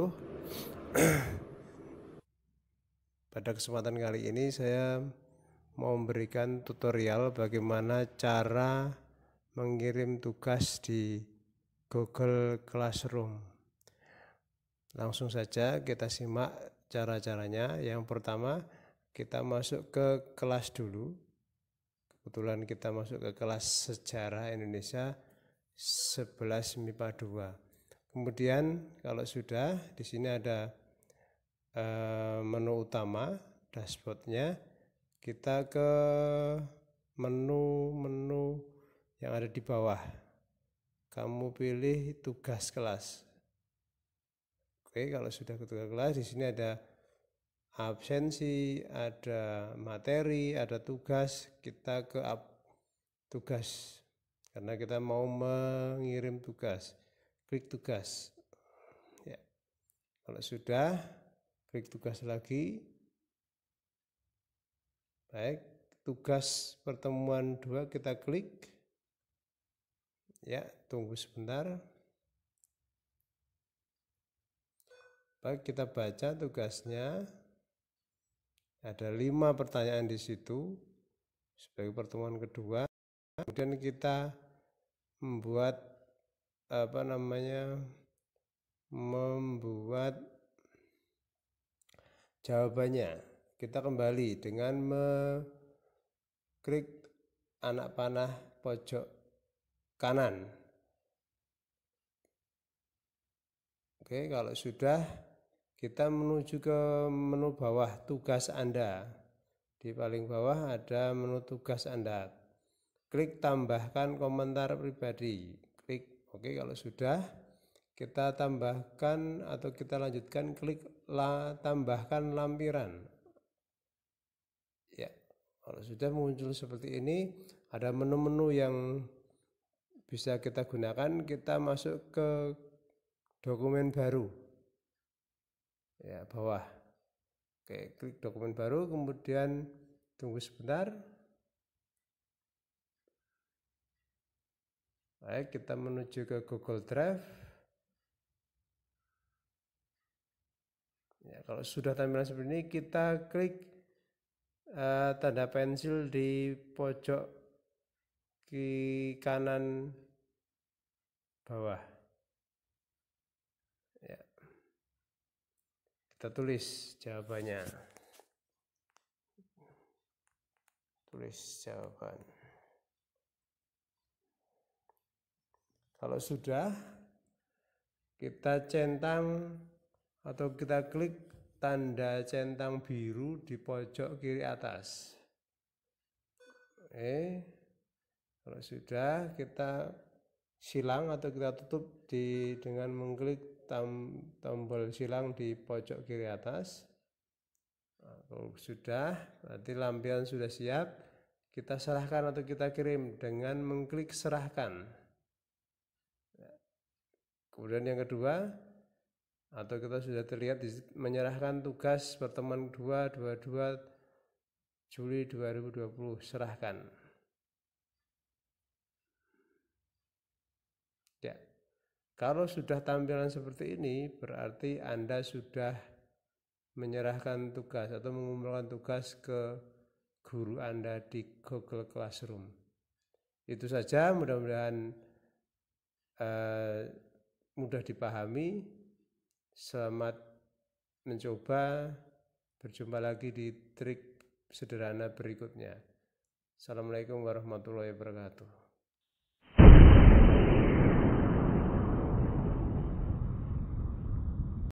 wabarakatuh. Pada kesempatan kali ini saya mau memberikan tutorial bagaimana cara mengirim tugas di Google Classroom. Langsung saja kita simak cara-caranya. Yang pertama, kita masuk ke kelas dulu. Kebetulan kita masuk ke kelas sejarah Indonesia 11 MIPA 2 Kemudian kalau sudah di sini ada eh, menu utama dashboardnya. Kita ke menu-menu yang ada di bawah. Kamu pilih tugas kelas. Oke, kalau sudah ke tugas kelas di sini ada absensi, ada materi, ada tugas. Kita ke up, tugas karena kita mau mengirim tugas break tugas. Ya. Kalau sudah break tugas lagi, baik tugas pertemuan dua kita klik. Ya, tunggu sebentar. Baik, kita baca tugasnya. Ada lima pertanyaan di situ sebagai pertemuan kedua. Kemudian kita membuat apa namanya membuat jawabannya. Kita kembali dengan mengklik anak panah pojok kanan. Oke, kalau sudah kita menuju ke menu bawah tugas Anda. Di paling bawah ada menu tugas Anda. Klik tambahkan komentar pribadi. Klik Oke, kalau sudah kita tambahkan atau kita lanjutkan klik la, tambahkan lampiran. Ya, kalau sudah muncul seperti ini, ada menu-menu yang bisa kita gunakan, kita masuk ke dokumen baru. Ya, bawah. Oke, klik dokumen baru, kemudian tunggu sebentar. Baik, kita menuju ke Google Drive. Ya, kalau sudah tampilan seperti ini, kita klik uh, tanda pensil di pojok ke kanan bawah. Ya. Kita tulis jawabannya. Tulis jawabannya. Kalau sudah, kita centang atau kita klik tanda centang biru di pojok kiri atas. Eh, kalau sudah kita silang atau kita tutup di dengan mengklik tam, tombol silang di pojok kiri atas. Nah, kalau sudah, berarti lampion sudah siap. Kita serahkan atau kita kirim dengan mengklik serahkan. Kemudian yang kedua, atau kita sudah terlihat menyerahkan tugas pertemuan dua 22 Juli 2020 serahkan. Ya. Kalau sudah tampilan seperti ini berarti Anda sudah menyerahkan tugas atau mengumpulkan tugas ke guru Anda di Google Classroom. Itu saja mudah-mudahan uh, mudah dipahami. Selamat mencoba. Berjumpa lagi di trik sederhana berikutnya. Assalamualaikum warahmatullahi wabarakatuh.